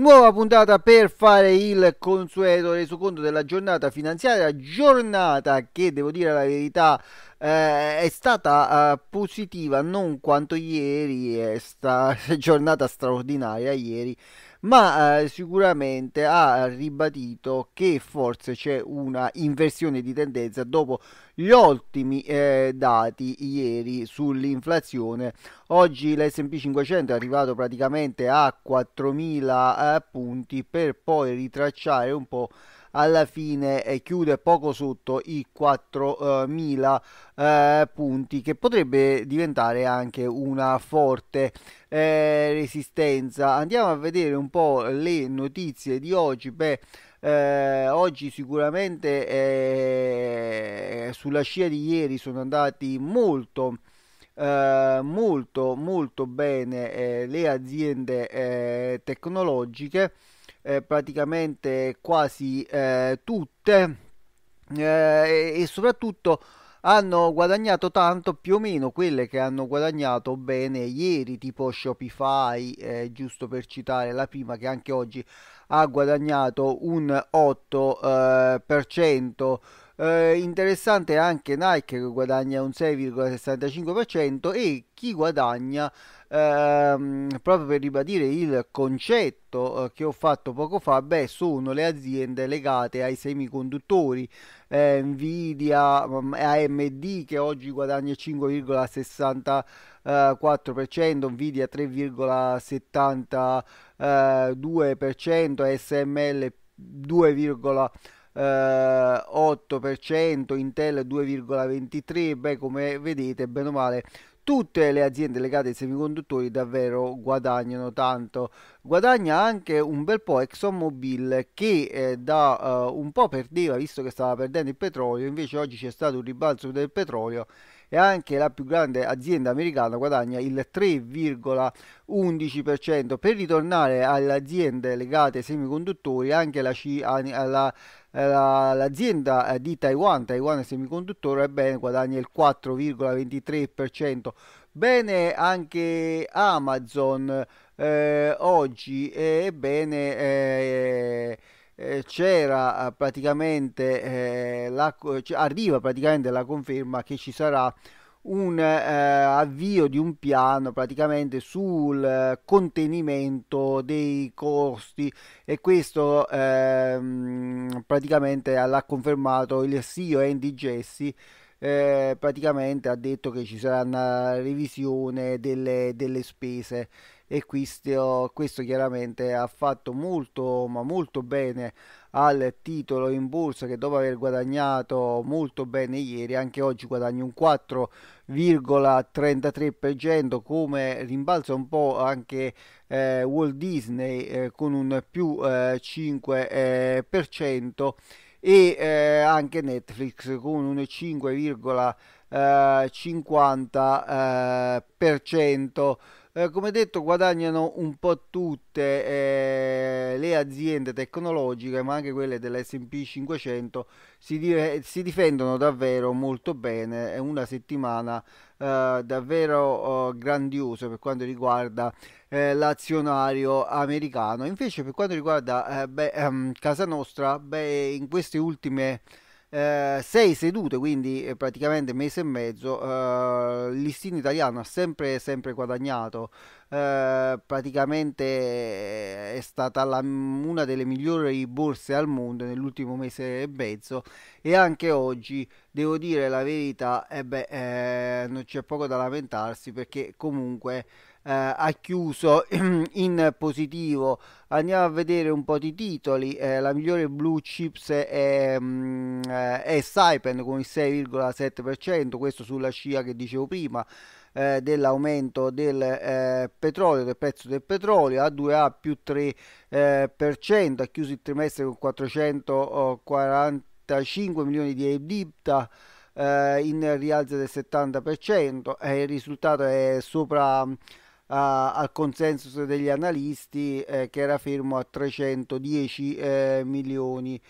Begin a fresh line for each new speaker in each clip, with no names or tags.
Nuova puntata per fare il consueto resoconto della giornata finanziaria, giornata che devo dire la verità eh, è stata eh, positiva non quanto ieri, è sta giornata straordinaria ieri ma eh, sicuramente ha ribadito che forse c'è una inversione di tendenza dopo gli ultimi eh, dati ieri sull'inflazione. Oggi l'SP 500 è arrivato praticamente a 4.000 eh, punti per poi ritracciare un po' alla fine chiude poco sotto i 4000 eh, punti che potrebbe diventare anche una forte eh, resistenza andiamo a vedere un po' le notizie di oggi beh eh, oggi sicuramente eh, sulla scia di ieri sono andati molto eh, molto molto bene eh, le aziende eh, tecnologiche eh, praticamente quasi eh, tutte eh, e soprattutto hanno guadagnato tanto più o meno quelle che hanno guadagnato bene ieri tipo Shopify eh, giusto per citare la prima che anche oggi ha guadagnato un 8% eh, interessante anche Nike che guadagna un 6,65% e chi guadagna ehm, proprio per ribadire il concetto eh, che ho fatto poco fa beh sono le aziende legate ai semiconduttori eh, Nvidia mm, AMD che oggi guadagna 5,64% Nvidia 3,72% SML 2,5% 8%, eh, Intel 2,23%, beh come vedete bene o male tutte le aziende legate ai semiconduttori davvero guadagnano tanto. Guadagna anche un bel po' ExxonMobil che eh, da eh, un po' perdeva visto che stava perdendo il petrolio, invece oggi c'è stato un ribalzo del petrolio e anche la più grande azienda americana guadagna il 3,11%. Per ritornare alle aziende legate ai semiconduttori, anche la, C- la l'azienda di Taiwan, Taiwan Semiconduttore, ebbene guadagna il 4,23%. Bene anche Amazon eh, oggi, ebbene... Eh, eh, c'era eh, praticamente, eh, la, arriva praticamente la conferma che ci sarà un eh, avvio di un piano praticamente sul eh, contenimento dei costi e questo eh, praticamente l'ha confermato il CEO Andy Gessi eh, praticamente ha detto che ci sarà una revisione delle, delle spese e questo, oh, questo chiaramente ha fatto molto ma molto bene al titolo in borsa che dopo aver guadagnato molto bene ieri anche oggi guadagna un 4,33% come rimbalza un po' anche eh, Walt Disney eh, con un più eh, 5% eh, e eh, anche Netflix con un 5,50%. Eh, come detto guadagnano un po' tutte eh, le aziende tecnologiche ma anche quelle dell'S&P 500 si, di si, difendono davvero molto bene è una settimana eh, davvero oh, grandiosa per quanto riguarda eh, l'azionario americano invece per quanto riguarda eh, beh, ehm, casa nostra beh, in queste ultime eh, eh, sei sedute, quindi eh, praticamente mese e mezzo, eh, il italiano ha sempre, sempre guadagnato. Eh, praticamente eh, è stata la, una delle migliori borse al mondo nell'ultimo mese e mezzo e anche oggi devo dire la verità eh beh, eh, non c'è poco da lamentarsi perché comunque eh, ha chiuso in positivo. Andiamo a vedere un po' di titoli. Eh, la migliore blue chips è, mm, eh, è Saipen con il 6,7%, questo sulla scia che dicevo prima. Eh, dell'aumento del eh, petrolio, del prezzo del petrolio a 2A più 3%, eh, per cento, ha chiuso il trimestre con 445 milioni di EBITDA in rialzo del 70%, il risultato è sopra a, al consensus degli analisti eh, che era fermo a 310 eh, milioni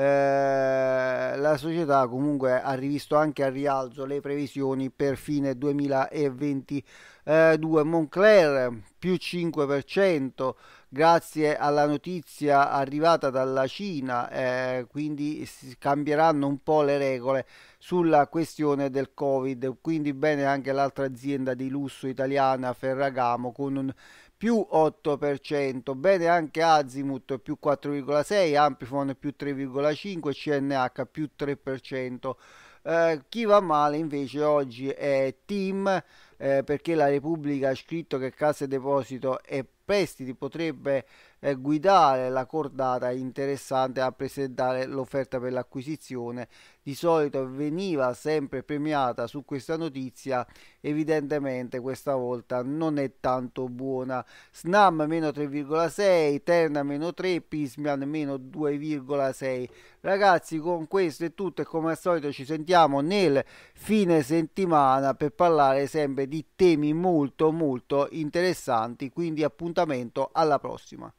eh, la società comunque ha rivisto anche a rialzo le previsioni per fine 2022. Moncler più 5% grazie alla notizia arrivata dalla Cina, eh, quindi cambieranno un po' le regole sulla questione del Covid, quindi bene anche l'altra azienda di lusso italiana Ferragamo con un più 8%, bene anche Azimut più 4,6%, Amplifon più 3,5%, CNH più 3%. Eh, chi va male invece oggi è Team eh, perché la Repubblica ha scritto che Cassa Deposito è prestiti potrebbe eh, guidare la cordata interessante a presentare l'offerta per l'acquisizione. Di solito veniva sempre premiata su questa notizia, evidentemente questa volta non è tanto buona. Snam meno 3,6, Terna meno 3, Pismian meno 2,6. Ragazzi con questo è tutto e come al solito ci sentiamo nel fine settimana per parlare sempre di temi molto molto interessanti, quindi appunto appuntamento alla prossima.